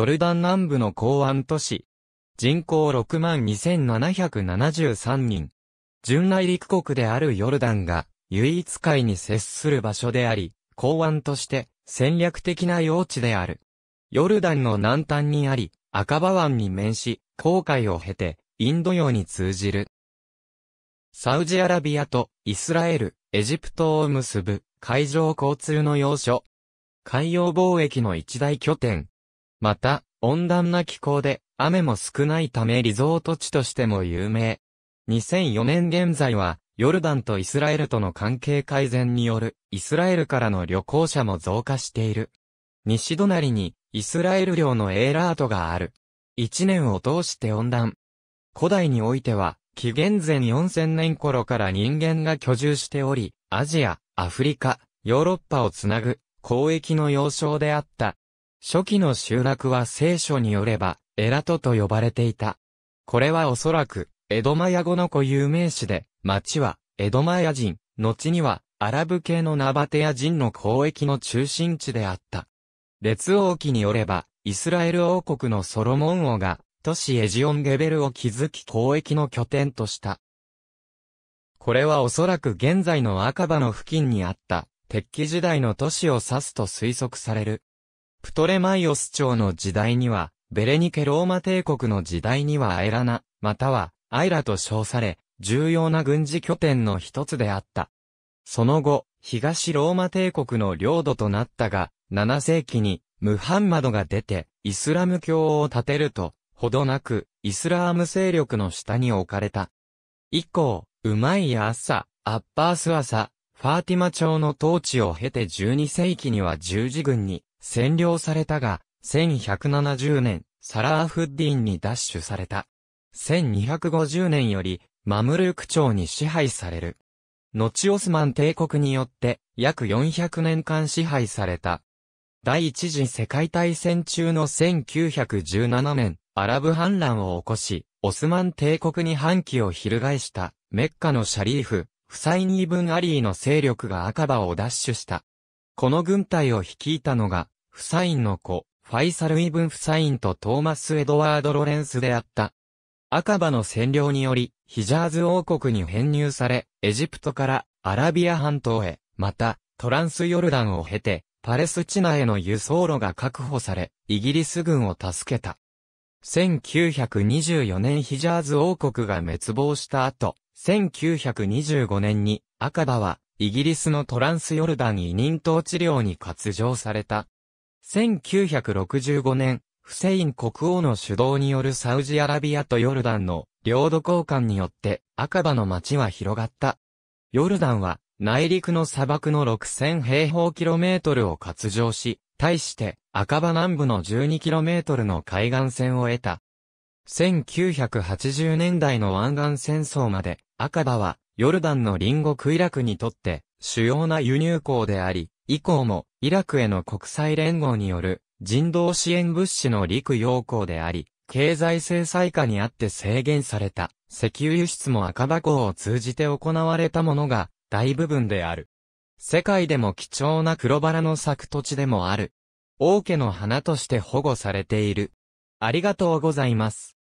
ヨルダン南部の港湾都市。人口6万2773人。純内陸国であるヨルダンが、唯一海に接する場所であり、港湾として戦略的な用地である。ヨルダンの南端にあり、赤羽湾に面し、航海を経て、インド洋に通じる。サウジアラビアとイスラエル、エジプトを結ぶ海上交通の要所。海洋貿易の一大拠点、また、温暖な気候で雨も少ないためリゾート地としても有名。2004年現在は、ヨルダンとイスラエルとの関係改善による、イスラエルからの旅行者も増加している。西隣に、イスラエル領のエーラートがある。一年を通して温暖。古代においては、紀元前4000年頃から人間が居住しており、アジア、アフリカ、ヨーロッパをつなぐ、交易の要衝であった、初期の集落は聖書によれば、エラトと呼ばれていた。これはおそらく、エドマヤ語の固有名詞で、町は、エドマヤ人、後には、アラブ系のナバテヤ人の交易の中心地であった。列王記によれば、イスラエル王国のソロモン王が、都市エジオンゲベルを築き交易の拠点とした。これはおそらく現在の赤羽の付近にあった、鉄器時代の都市を指すと推測される。プトレマイオス朝の時代には、ベレニケローマ帝国の時代にはアイラナ、またはアイラと称され、重要な軍事拠点の一つであった。その後、東ローマ帝国の領土となったが、7世紀にムハンマドが出て、イスラム教を建てると、ほどなく、イスラーム勢力の下に置かれた。以降、ウマイヤ・アッサ、アッパース・アサ、ファーティマ朝の統治を経て12世紀には十字軍に占領されたが、1170年、サラーフッディンに奪取された。1250年より、マムルーク朝に支配される。後オスマン帝国によって、約400年間支配された。第一次世界大戦中の1917年、アラブ反乱を起こし、オスマン帝国に反旗を翻した、メッカのシャリーフ、フサイニーブン・アリーの勢力が赤羽を奪取した。この軍隊を率いたのが、フサインの子、ファイサル・イブン・フサインとトーマス・エドワード・ロレンスであった。赤羽の占領により、ヒジャーズ王国に編入され、エジプトからアラビア半島へ、また、トランスヨルダンを経て、パレスチナへの輸送路が確保され、イギリス軍を助けた。1924年ヒジャーズ王国が滅亡した後、1925年に赤羽はイギリスのトランスヨルダン委任統治領に割譲された。1965年、フセイン国王の主導によるサウジアラビアとヨルダンの領土交換によって赤羽の町は広がった。ヨルダンは内陸の砂漠の6000平方キロメートルを割上し、対して赤羽南部の12キロメートルの海岸線を得た。1980年代の湾岸戦争まで赤羽はヨルダンの隣国イラクにとって主要な輸入港であり、以降もイラクへの国際連合による人道支援物資の陸要項であり、経済制裁下にあって制限された石油輸出も赤箱を通じて行われたものが大部分である。世界でも貴重な黒バラの咲く土地でもある。王家の花として保護されている。ありがとうございます。